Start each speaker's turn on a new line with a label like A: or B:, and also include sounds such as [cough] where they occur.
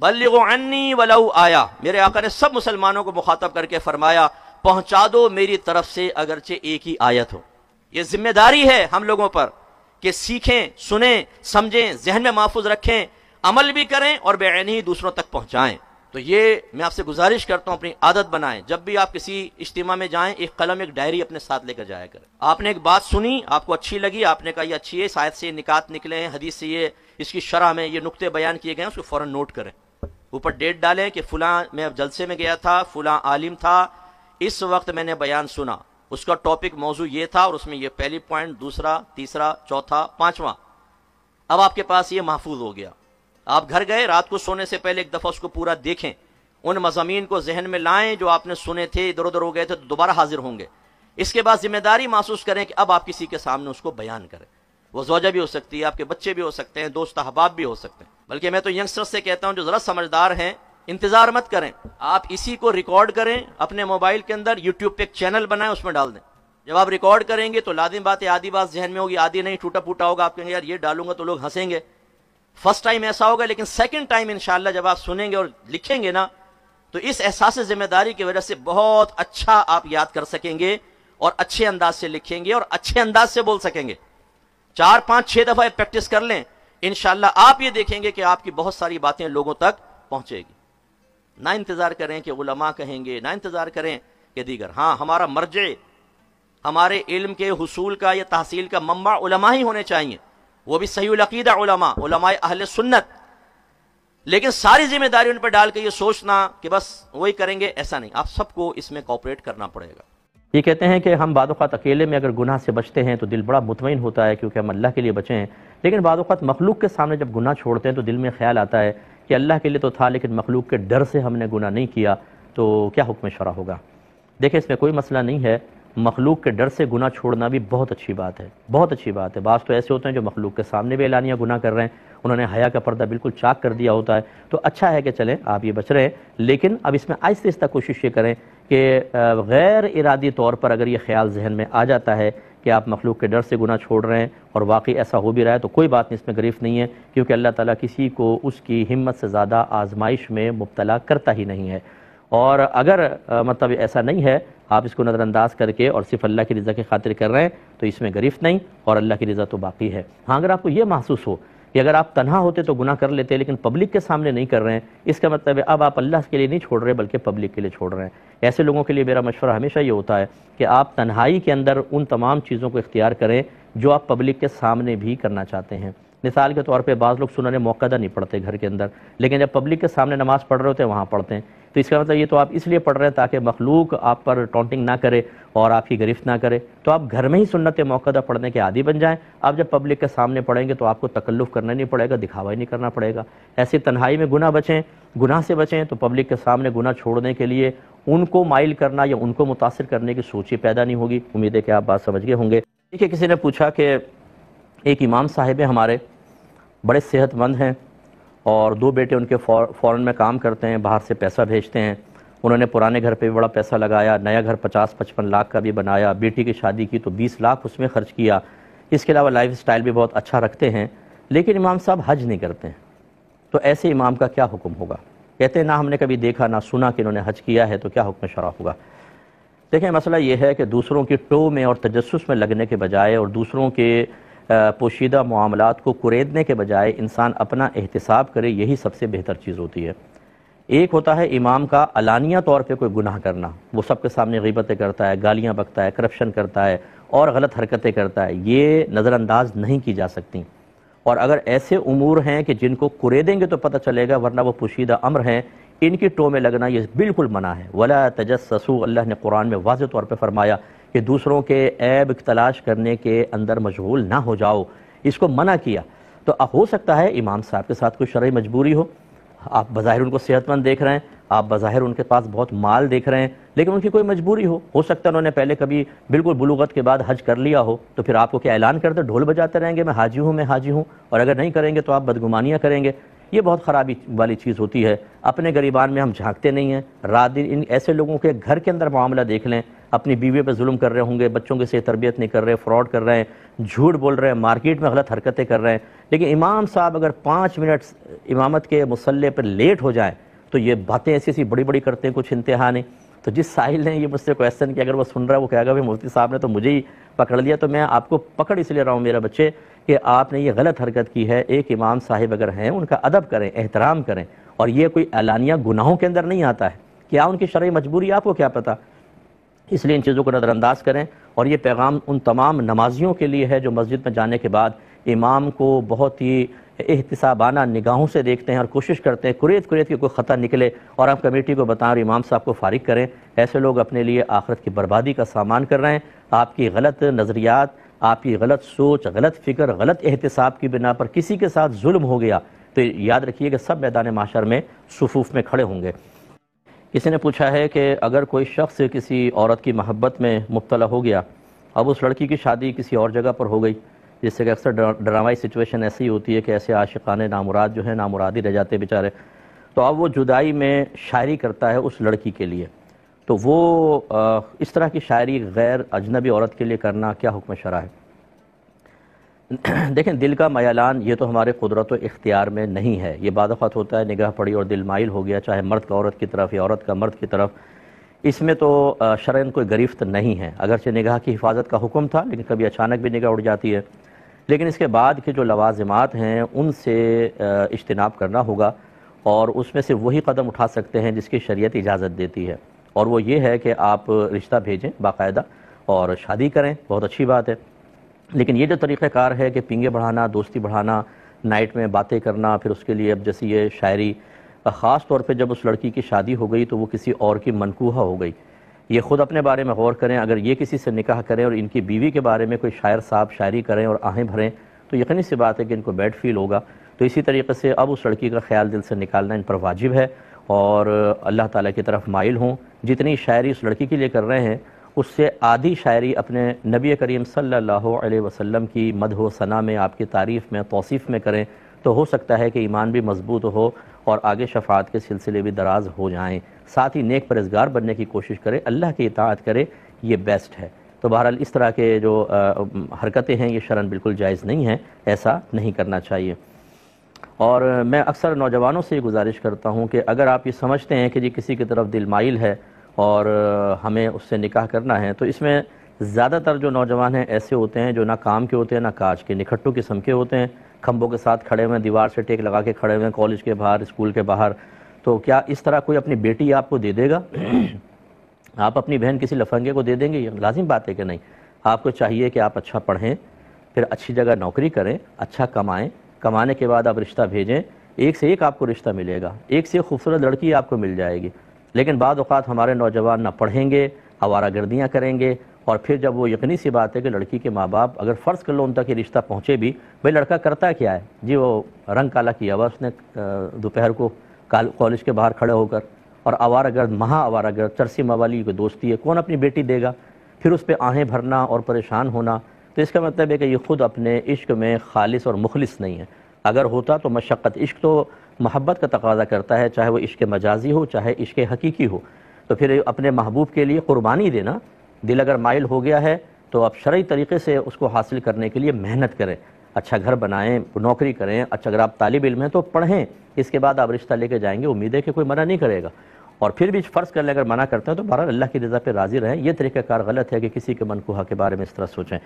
A: बल्लो अन्नी वलऊ आया मेरे आका ने सब मुसलमानों को मुखातब करके फरमाया पहुंचा दो मेरी तरफ से अगरचे एक ही आयत हो यह जिम्मेदारी है हम लोगों पर कि सीखें सुने समझें जहन में महफूज रखें अमल भी करें और बेन ही दूसरों तक पहुंचाएं तो ये मैं आपसे गुजारिश करता हूं अपनी आदत बनाएं जब भी आप किसी इज्तिमा में जाएं एक कलम एक डायरी अपने साथ लेकर जाया करें आपने एक बात सुनी आपको अच्छी लगी आपने कहा यह अच्छी है शायद से निकात निकले हैं हदीस से ये इसकी शराह में ये नुकते बयान किए गए हैं उसको फ़ौरन नोट करें ऊपर डेट डालें कि फुला मैं जलसे में गया था फुला आलिम था इस वक्त मैंने बयान सुना उसका टॉपिक मौजू ये था और उसमें यह पहली पॉइंट दूसरा तीसरा चौथा पांचवा अब आपके पास ये महफूज हो गया आप घर गए रात को सोने से पहले एक दफ़ा उसको पूरा देखें उन मजामी को जहन में लाएं जो आपने सुने थे इधर उधर हो गए थे तो दोबारा हाजिर होंगे इसके बाद जिम्मेदारी महसूस करें कि अब आप किसी के सामने उसको बयान करें वो जोजा भी हो सकती है आपके बच्चे भी हो सकते हैं दोस्त अहबाब भी हो सकते हैं बल्कि मैं तो यंगस्टर से कहता हूं जो ज़रा समझदार हैं इंतज़ार मत करें आप इसी को रिकॉर्ड करें अपने मोबाइल के अंदर यूट्यूब पे एक चैनल बनाएं उसमें डाल दें जब आप रिकॉर्ड करेंगे तो बात बातें आधी बात जहन में होगी आधी नहीं टूटा फूटा होगा आप कहेंगे यार ये डालूंगा तो लोग हंसेंगे फर्स्ट टाइम ऐसा होगा लेकिन सेकेंड टाइम इनशाला जब आप सुनेंगे और लिखेंगे ना तो इस एहसास जिम्मेदारी की वजह से बहुत अच्छा आप याद कर सकेंगे और अच्छे अंदाज से लिखेंगे और अच्छे अंदाज से बोल सकेंगे चार पांच छह दफा प्रैक्टिस कर लें इनशाला आप ये देखेंगे कि आपकी बहुत सारी बातें लोगों तक पहुंचेगी ना इंतज़ार करें कि उलमा कहेंगे ना इंतज़ार करें कि दीगर हाँ हमारा मर्जे हमारे इल्म के हसूल का या तहसील का मम्मा उलमा ही होने चाहिए वो भी सही उलकीदा उलमा अहल सुन्नत लेकिन सारी जिम्मेदारी उन पर डाल के ये सोचना कि बस वही करेंगे ऐसा नहीं आप सबको इसमें कॉपरेट करना पड़ेगा ये कहते हैं कि हम बाद अकेले में अगर गुनाह से बचते हैं तो दिल बड़ा मुतमिन होता है क्योंकि हम अल्लाह के लिए बचे हैं लेकिन बाद मखलूक के सामने जब गुना छोड़ते हैं तो दिल में ख्याल आता है कि अल्लाह के लिए तो था लेकिन मखलूक के डर से हमने गुना नहीं किया तो क्या हुक्म शरा होगा देखिए इसमें कोई मसला नहीं है मखलूक के डर से गुना छोड़ना भी बहुत अच्छी बात है बहुत अच्छी बात है बास तो ऐसे होते हैं जो मखलूक के सामने भी एलानिया गुना कर रहे हैं उन्होंने हया का पर्दा बिल्कुल चाक कर दिया होता है तो अच्छा है कि चलें आप ये बच रहे हैं लेकिन अब इसमें आहिस्ता आहिस्ता कोशिश ये करें कि गैर इरादी तौर पर अगर ये ख्याल जहन में आ जाता है कि आप मखलूक के डर से गुना छोड़ रहे हैं और वाकई ऐसा हो भी रहा है तो कोई बात नहीं इसमें गरीफ नहीं है क्योंकि अल्लाह ताला किसी को उसकी हिम्मत से ज़्यादा आजमाइश में मुबतला करता ही नहीं है और अगर मतलब ऐसा नहीं है आप इसको नज़रअंदाज करके और सिर्फ अल्लाह की रज़ा की खातिर कर रहे हैं तो इसमें गरीफ नहीं और अल्लाह की रज़ा तो बाकी है हाँ अगर आपको ये महसूस हो कि अगर आप तनहा होते तो गुना कर लेते लेकिन पब्लिक के सामने नहीं कर रहे हैं इसका मतलब है अब आप अल्लाह के लिए नहीं छोड़ रहे बल्कि पब्लिक के लिए छोड़ रहे हैं ऐसे लोगों के लिए मेरा मशवरा हमेशा ये होता है कि आप तन्हाई के अंदर उन तमाम चीज़ों को इख्तियार करें जो आप पब्लिक के सामने भी करना चाहते हैं मिसाल के तौर पर बाज़ लोग सुनने मौका नहीं पढ़ते घर के अंदर लेकिन जब पब्लिक के सामने नमाज़ पढ़ रहे होते हैं वहाँ पढ़ते हैं तो इसका मतलब ये तो आप इसलिए पढ़ रहे हैं ताकि मखलूक आप पर टॉन्टिंग ना करे और आपकी गिरफ्त ना करे तो आप घर में ही सुन्नत मौक़दा पढ़ने के आदि बन जाएं आप जब पब्लिक के सामने पढ़ेंगे तो आपको तकल्लुफ़ करना नहीं पड़ेगा दिखावा ही नहीं करना पड़ेगा ऐसी तन्हाई में गुना बचें गुनाह से बचें तो पब्लिक के सामने गुना छोड़ने के लिए उनको माइल करना या उनको मुतासर करने की सोच ही पैदा नहीं होगी उम्मीद है कि आप बात समझ गए होंगे देखिए किसी ने पूछा कि एक इमाम हैं हमारे बड़े सेहतमंद हैं और दो बेटे उनके फॉरन में काम करते हैं बाहर से पैसा भेजते हैं उन्होंने पुराने घर पे भी बड़ा पैसा लगाया नया घर 50-55 लाख का भी बनाया बेटी की शादी की तो 20 लाख उसमें खर्च किया इसके अलावा लाइफ स्टाइल भी बहुत अच्छा रखते हैं लेकिन इमाम साहब हज नहीं करते हैं तो ऐसे इमाम का क्या हुक्म होगा कहते हैं ना हमने कभी देखा ना सुना कि इन्होंने हज किया है तो क्या हुक्म शरा होगा देखें मसला ये है कि दूसरों की टो में और तजस में लगने के बजाय और दूसरों के पोशीदा मामला को कुरेदने के बजाय इंसान अपना एहतसाब करे यही सबसे बेहतर चीज़ होती है एक होता है इमाम का अलानिया तौर पे कोई गुनाह करना वो सबके सामने गिबतें करता है गालियाँ बकता है करप्शन करता है और गलत हरकतें करता है ये नज़रअंदाज नहीं की जा सकती और अगर ऐसे उमूर हैं कि जिनको कुरेदेंगे तो पता चलेगा वरना वो पोशीदा अम्र हैं इनकी टो में लगना ये बिल्कुल मना है वला तजस ससू अल्लाह ने कुरान में वाज तौर पर फरमाया कि दूसरों के ऐब तलाश करने के अंदर मशगूल ना हो जाओ इसको मना किया तो हो सकता है इमाम साहब के साथ कोई शर्य मजबूरी हो आप बाहिर उनको सेहतमंद देख रहे हैं आप बाहिर उनके पास बहुत माल देख रहे हैं लेकिन उनकी कोई मजबूरी हो हो सकता है उन्होंने पहले कभी बिल्कुल बलूगत के बाद हज कर लिया हो तो फिर आपको क्या ऐलान कर दो ढोल बजाते रहेंगे मैं हाजी हूँ मैं हाजी हूँ और अगर नहीं करेंगे तो आप बदगुमानियाँ करेंगे ये बहुत ख़राबी वाली चीज़ होती है अपने गरीबान में हम झांकते नहीं हैं रात दिन इन ऐसे लोगों के घर के अंदर मामला देख लें अपनी बीवी पर जुल्म कर रहे होंगे बच्चों के से तरबियत नहीं कर रहे फ्रॉड कर रहे हैं झूठ बोल रहे हैं मार्केट में गलत हरकतें कर रहे हैं लेकिन इमाम साहब अगर पाँच मिनट इमामत के मसल्ले पर लेट हो जाएँ तो ये बातें ऐसी ऐसी बड़ी बड़ी करते हैं कुछ इंतहा नहीं तो जिस साहिल ने ये मुझसे क्वेश्चन किया अगर वो सुन रहा है वो कहेगा भाई मुफ्ती साहब ने तो मुझे ही पकड़ लिया तो मैं आपको पकड़ इसलिए रहा हूँ मेरा बच्चे कि आपने ये गलत हरकत की है एक इमाम साहिब अगर हैं उनका अदब करें एहतराम करें और ये कोई एलानिया गुनाहों के अंदर नहीं आता है क्या उनकी शर्य मजबूरी आपको क्या पता इसलिए इन चीज़ों को नज़रअंदाज करें और ये पैगाम उन तमाम नमाजियों के लिए है जो मस्जिद में जाने के बाद इमाम को बहुत ही एहतसाबाना निगाहों से देखते हैं और कोशिश करते हैं कुरेद कुरेद की कोई ख़ता निकले और आप कमेटी को बताएं और इमाम साहब को फारिग करें ऐसे लोग अपने लिए आख़रत की बर्बादी का सामान कर रहे हैं आपकी गलत नज़रियात आपकी गलत सोच गलत फ़िक्र गलत एहतसाब की बिना पर किसी के साथ जुल्म हो गया तो याद रखिए कि सब मैदान माशर में सफूफ में खड़े होंगे किसी ने पूछा है कि अगर कोई शख्स किसी औरत की महब्बत में मुबतला हो गया अब उस लड़की की शादी किसी और जगह पर हो गई जिससे कि अक्सर ड्रामाई सिचुएशन ऐसी होती है कि ऐसे आशिकान नामुराद जो है नामुरादी ही रह जाते बेचारे तो अब वो जुदाई में शायरी करता है उस लड़की के लिए तो वो इस तरह की शायरी गैर अजनबी औरत के लिए करना क्या हुक्म शरा है [clears throat] देखें दिल का मयालान ये तो हमारे कुदरत इख्तियार में नहीं है ये बादत होता है निगाह पड़ी और दिल माइल हो गया चाहे मर्द का औरत की तरफ या औरत का मर्द की तरफ इसमें तो शरण कोई गरीफ्त नहीं है अगरचे निगाह की हिफाजत का हुक्म था लेकिन कभी अचानक भी निगाह उड़ जाती है लेकिन इसके बाद के जो लवाजमात हैं उनसे इज्तनाब करना होगा और उसमें से वही कदम उठा सकते हैं जिसकी शरीय इजाज़त देती है और वो ये है कि आप रिश्ता भेजें बाकायदा और शादी करें बहुत अच्छी बात है लेकिन ये जो तरीक़ाकार है कि पिंगे बढ़ाना दोस्ती बढ़ाना नाइट में बातें करना फिर उसके लिए अब जैसे ये शायरी ख़ास तौर पे जब उस लड़की की शादी हो गई तो वो किसी और की मनकूहा हो गई ये ख़ुद अपने बारे में गौर करें अगर ये किसी से निकाह करें और इनकी बीवी के बारे में कोई शायर साहब शायरी करें और आहें भरें तो यकीनी सी बात है कि इनको बैड फील होगा तो इसी तरीके से अब उस लड़की का ख्याल दिल से निकालना इन पर वाजिब है और अल्लाह ताला की तरफ माइल हों जितनी शायरी उस लड़की के लिए कर रहे हैं उससे आधी शायरी अपने नबी करीम सल्लल्लाहु अलैहि वसल्लम की मदह सना में आपकी तारीफ़ में तोसीफ़ में करें तो हो सकता है कि ईमान भी मजबूत हो और आगे शफात के सिलसिले भी दराज हो जाएँ साथ ही नेक परहेजगार बनने की कोशिश करें अल्लाह की इतात करें ये बेस्ट है तो बहरहाल इस तरह के जो हरकतें हैं ये शरण बिल्कुल जायज़ नहीं है ऐसा नहीं करना चाहिए और मैं अक्सर नौजवानों से ये गुजारिश करता हूँ कि अगर आप ये समझते हैं कि जी किसी की तरफ दिल माइल है और हमें उससे निकाह करना है तो इसमें ज़्यादातर जो नौजवान हैं ऐसे होते हैं जो ना काम के होते हैं ना काज के निखट्टू किस्म के होते हैं खम्भों के साथ खड़े हुए दीवार से टेक लगा के खड़े हुए हैं कॉलेज के बाहर स्कूल के बाहर तो क्या इस तरह कोई अपनी बेटी आपको दे देगा [clears throat] आप अपनी बहन किसी लफंगे को दे देंगे लाजिम बात है कि नहीं आपको चाहिए कि आप अच्छा पढ़ें फिर अच्छी जगह नौकरी करें अच्छा कमाएं कमाने के बाद आप रिश्ता भेजें एक से एक आपको रिश्ता मिलेगा एक से एक खूबसूरत लड़की आपको मिल जाएगी लेकिन बाद अवत हमारे नौजवान ना पढ़ेंगे आवारा गर्दियाँ करेंगे और फिर जब वो यकीनी सी बात है कि लड़की के माँ बाप अगर फ़र्ज़ कर लो उन तक ये रिश्ता पहुँचे भी भाई लड़का करता क्या है जी वो रंग काला किया हुआ उसने दोपहर को कॉलेज के बाहर खड़े होकर और आवारा गर्द महा आवारा गर्द चरसी मवाली की दोस्ती है कौन अपनी बेटी देगा फिर उस पर आहें भरना और परेशान होना तो इसका मतलब है कि ये ख़ुद अपने इश्क में खालिश और मुखलिस नहीं है अगर होता तो मशक्क़त इश्क तो मोहब्बत का तकाजा करता है चाहे वो इश्क मजाजी हो चाहे इश्क हकीकी हो तो फिर अपने महबूब के लिए क़ुरबानी देना दिल अगर माइल हो गया है तो आप शर्य तरीके से उसको हासिल करने के लिए मेहनत करें अच्छा घर बनाएं नौकरी करें अच्छा अगर आप तालब इम हैं तो पढ़ें इसके बाद आप रिश्ता लेके जाएंगे उम्मीद है कि कोई मना नहीं करेगा और फिर भी फ़र्ज़ कर ले अगर मना करते हैं तो बहरहाल अल्लाह की रज़ा पर राज़ी रहें यह तरीक़ाकार गलत है कि किसी के मनकुहा के बारे में इस तरह सोचें